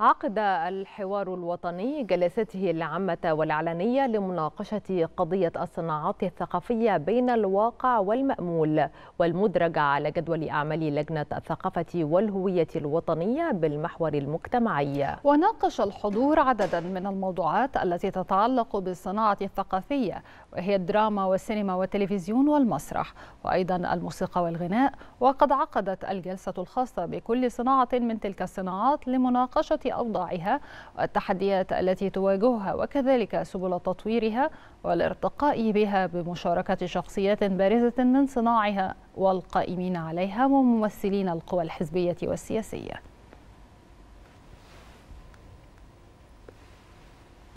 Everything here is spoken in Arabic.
عقد الحوار الوطني جلسته العامة والعلنية لمناقشة قضية الصناعات الثقافية بين الواقع والمأمول والمدرجة على جدول أعمال لجنة الثقافة والهوية الوطنية بالمحور المجتمعي وناقش الحضور عددا من الموضوعات التي تتعلق بالصناعة الثقافية وهي الدراما والسينما والتلفزيون والمسرح وأيضا الموسيقى والغناء وقد عقدت الجلسة الخاصة بكل صناعة من تلك الصناعات لمناقشة أوضاعها والتحديات التي تواجهها وكذلك سبل تطويرها والارتقاء بها بمشاركة شخصيات بارزة من صناعها والقائمين عليها وممثلين القوى الحزبية والسياسية